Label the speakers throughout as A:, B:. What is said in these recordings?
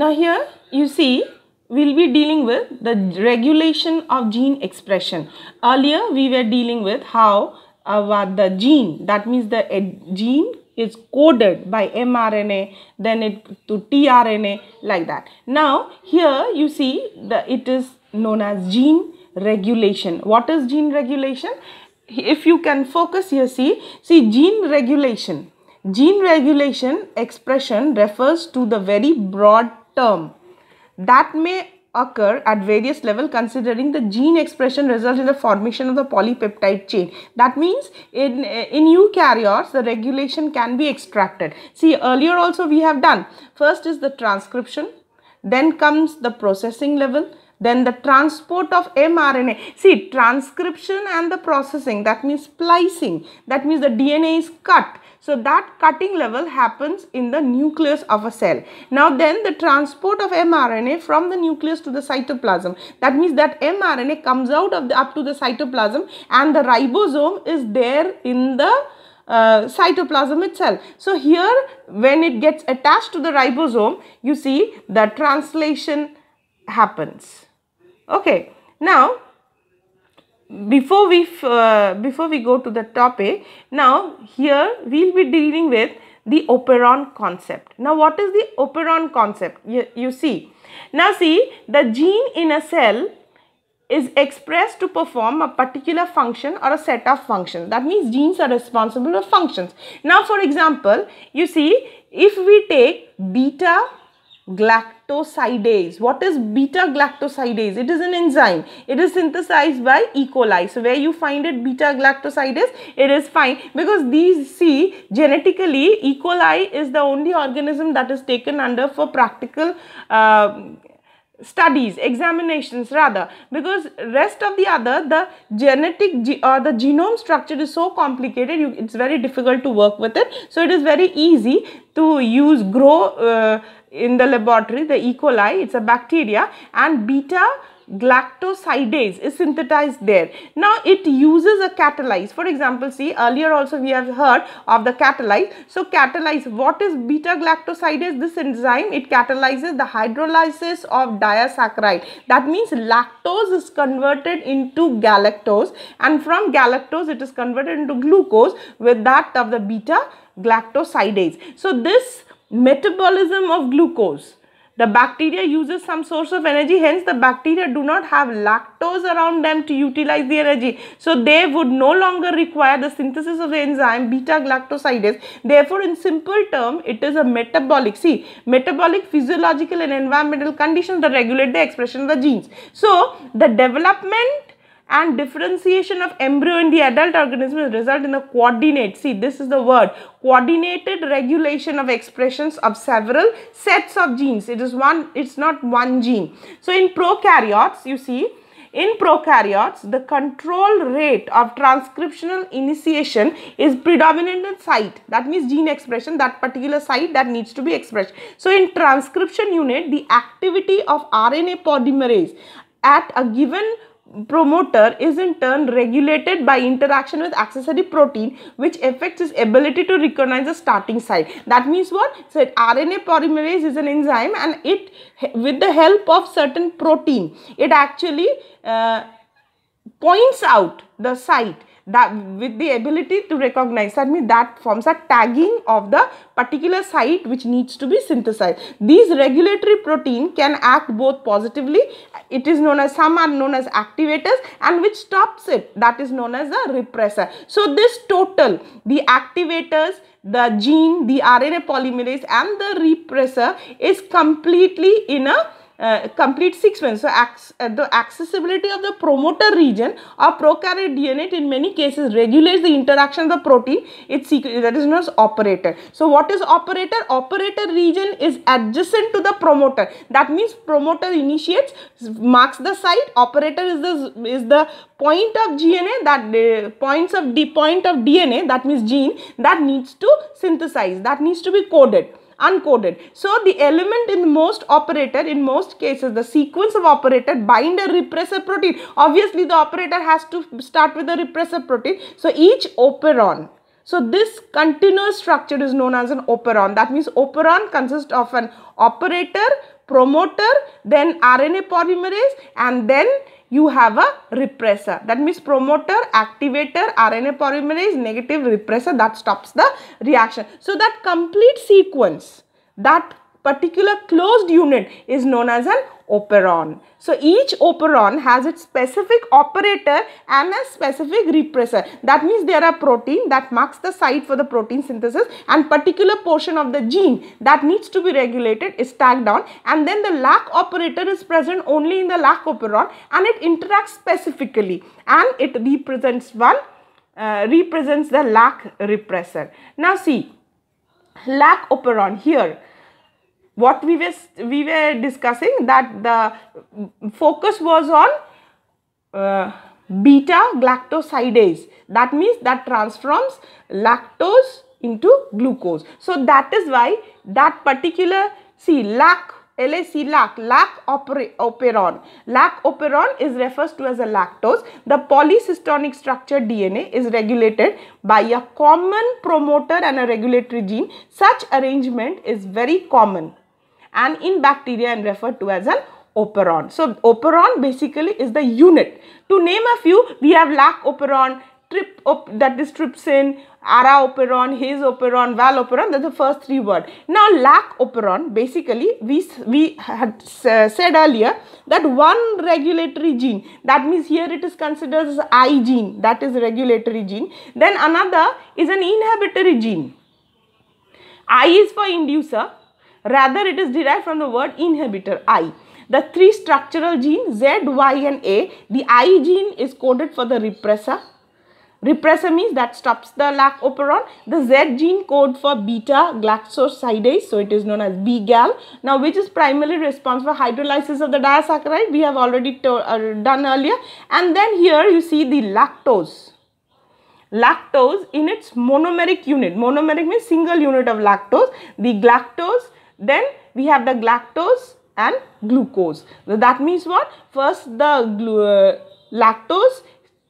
A: Now here you see we'll be dealing with the regulation of gene expression. Earlier we were dealing with how uh, the gene that means the gene is coded by mRNA then it to tRNA like that. Now here you see the it is known as gene regulation. What is gene regulation? If you can focus here see, see gene regulation. Gene regulation expression refers to the very broad term that may occur at various level considering the gene expression result in the formation of the polypeptide chain. That means in, in eukaryotes the regulation can be extracted. See earlier also we have done first is the transcription then comes the processing level then the transport of mRNA. See transcription and the processing that means splicing that means the DNA is cut so that cutting level happens in the nucleus of a cell. Now then the transport of mRNA from the nucleus to the cytoplasm. That means that mRNA comes out of the, up to the cytoplasm and the ribosome is there in the uh, cytoplasm itself. So here when it gets attached to the ribosome, you see the translation happens. Okay. Now before we uh, before we go to the topic now here we'll be dealing with the operon concept now what is the operon concept you, you see now see the gene in a cell is expressed to perform a particular function or a set of functions that means genes are responsible for functions now for example you see if we take beta galactosidase. What is beta galactosidase? It is an enzyme. It is synthesized by E. coli. So where you find it beta galactosidase, it is fine because these see genetically E. coli is the only organism that is taken under for practical uh, studies examinations rather because rest of the other the genetic or the genome structure is so complicated you, it's very difficult to work with it so it is very easy to use grow uh, in the laboratory the e coli it's a bacteria and beta galactosidase is synthesized there. Now it uses a catalyze. For example, see earlier also we have heard of the catalyze. So catalyze, what is beta galactosidase? This enzyme, it catalyzes the hydrolysis of diasaccharide. That means lactose is converted into galactose and from galactose it is converted into glucose with that of the beta galactosidase. So this metabolism of glucose the bacteria uses some source of energy, hence the bacteria do not have lactose around them to utilize the energy. So they would no longer require the synthesis of the enzyme beta-galactosidase. Therefore, in simple term, it is a metabolic, see, metabolic, physiological and environmental conditions that regulate the expression of the genes. So the development and differentiation of embryo in the adult organism will result in a coordinate. See, this is the word. Coordinated regulation of expressions of several sets of genes. It is one, it's not one gene. So in prokaryotes, you see, in prokaryotes, the control rate of transcriptional initiation is predominant in site. That means gene expression, that particular site that needs to be expressed. So in transcription unit, the activity of RNA polymerase at a given promoter is in turn regulated by interaction with accessory protein which affects its ability to recognize the starting site. That means what? So RNA polymerase is an enzyme and it with the help of certain protein it actually uh, points out the site that with the ability to recognize that means that forms a tagging of the particular site which needs to be synthesized. These regulatory protein can act both positively, it is known as some are known as activators and which stops it that is known as a repressor. So this total the activators the gene, the RNA polymerase and the repressor is completely in a uh, complete sequence. So uh, the accessibility of the promoter region of prokaryote in many cases regulates the interaction of the protein. It's that is known as operator. So what is operator? Operator region is adjacent to the promoter. That means promoter initiates, marks the site. Operator is the is the point of DNA that uh, points of the point of DNA that means gene that needs to synthesize that needs to be coded uncoded. So the element in most operator, in most cases, the sequence of operator bind a repressor protein. Obviously, the operator has to start with a repressor protein. So each operon so this continuous structure is known as an operon. That means operon consists of an operator, promoter, then RNA polymerase and then you have a repressor. That means promoter, activator, RNA polymerase, negative repressor that stops the reaction. So that complete sequence, that particular closed unit is known as an operon. So each operon has its specific operator and a specific repressor. That means there are protein that marks the site for the protein synthesis and particular portion of the gene that needs to be regulated is tagged on and then the lac operator is present only in the lac operon and it interacts specifically and it represents one uh, represents the lac repressor. Now see lac operon here what we were we were discussing that the focus was on uh, beta galactosidase that means that transforms lactose into glucose so that is why that particular see lac LAC lac lac operon lac operon is refers to as a lactose the polycystonic structure DNA is regulated by a common promoter and a regulatory gene such arrangement is very common and in bacteria and referred to as an operon. So operon basically is the unit. To name a few, we have lac operon, trip op that is trypsin, ara operon, his operon, val operon. That's the first three words. Now lac operon basically we we had said earlier that one regulatory gene. That means here it is considered as I gene. That is regulatory gene. Then another is an inhibitory gene. I is for inducer Rather, it is derived from the word inhibitor, I. The three structural genes, Z, Y and A, the I gene is coded for the repressor. Repressor means that stops the lac operon. The Z gene code for beta galactosidase, so it is known as BGAL. Now, which is primarily responsible for hydrolysis of the disaccharide, we have already uh, done earlier. And then here you see the lactose. Lactose in its monomeric unit. Monomeric means single unit of lactose. The galactose then we have the lactose and glucose. Now that means what? First the uh, lactose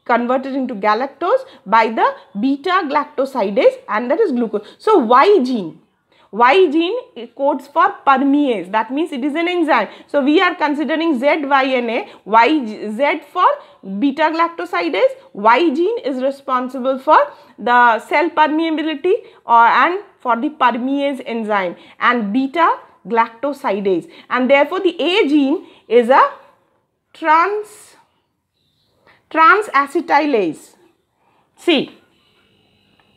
A: converted into galactose by the beta galactosidase and that is glucose. So Y gene? Y gene codes for permease. That means it is an enzyme. So we are considering ZYNA. Y, Z for beta galactosidase. Y gene is responsible for the cell permeability or, uh, and for the permease enzyme and beta galactosidase. And therefore the A gene is a trans transacetylase. See,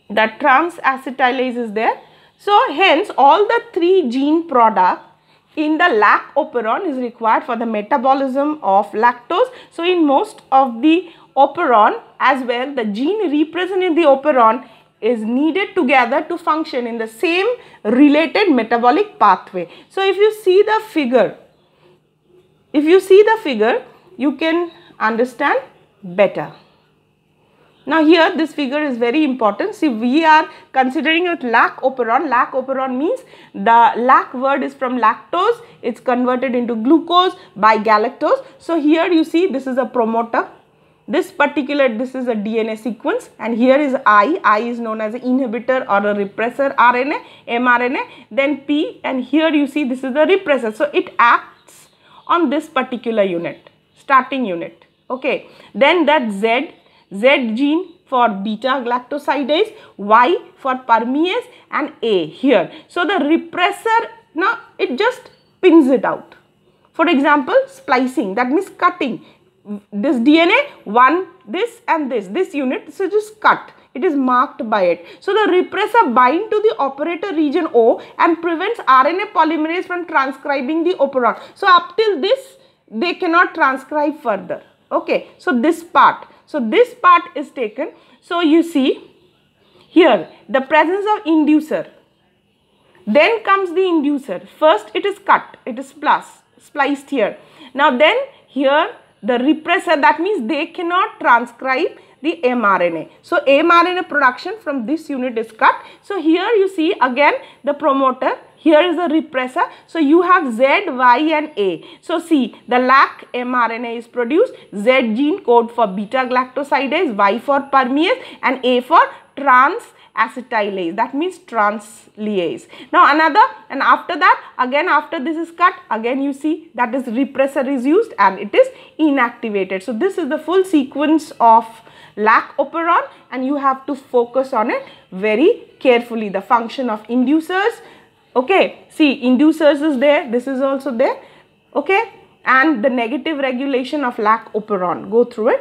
A: the transacetylase is there so hence all the three gene product in the lac operon is required for the metabolism of lactose. So in most of the operon as well the gene represented in the operon is needed together to function in the same related metabolic pathway. So if you see the figure, if you see the figure you can understand better. Now here this figure is very important. See we are considering it lac operon. Lac operon means the lac word is from lactose. It's converted into glucose by galactose. So here you see this is a promoter this particular this is a DNA sequence and here is I, I is known as an inhibitor or a repressor RNA, mRNA then P and here you see this is the repressor so it acts on this particular unit starting unit okay then that Z Z gene for beta galactosidase, Y for permease and A here. So the repressor, now it just pins it out. For example, splicing, that means cutting. This DNA, one, this and this, this unit, so just cut. It is marked by it. So the repressor bind to the operator region O and prevents RNA polymerase from transcribing the operon. So up till this, they cannot transcribe further. Okay, so this part. So this part is taken. So you see here the presence of inducer. Then comes the inducer. First it is cut. It is plus, spliced here. Now then here the repressor that means they cannot transcribe the mRNA. So mRNA production from this unit is cut. So here you see again the promoter here is a repressor so you have z y and a so see the lac mrna is produced z gene code for beta galactosidase y for permease and a for trans acetylase that means translase now another and after that again after this is cut again you see that is repressor is used and it is inactivated so this is the full sequence of lac operon and you have to focus on it very carefully the function of inducers okay see inducers is there this is also there okay and the negative regulation of lac operon go through it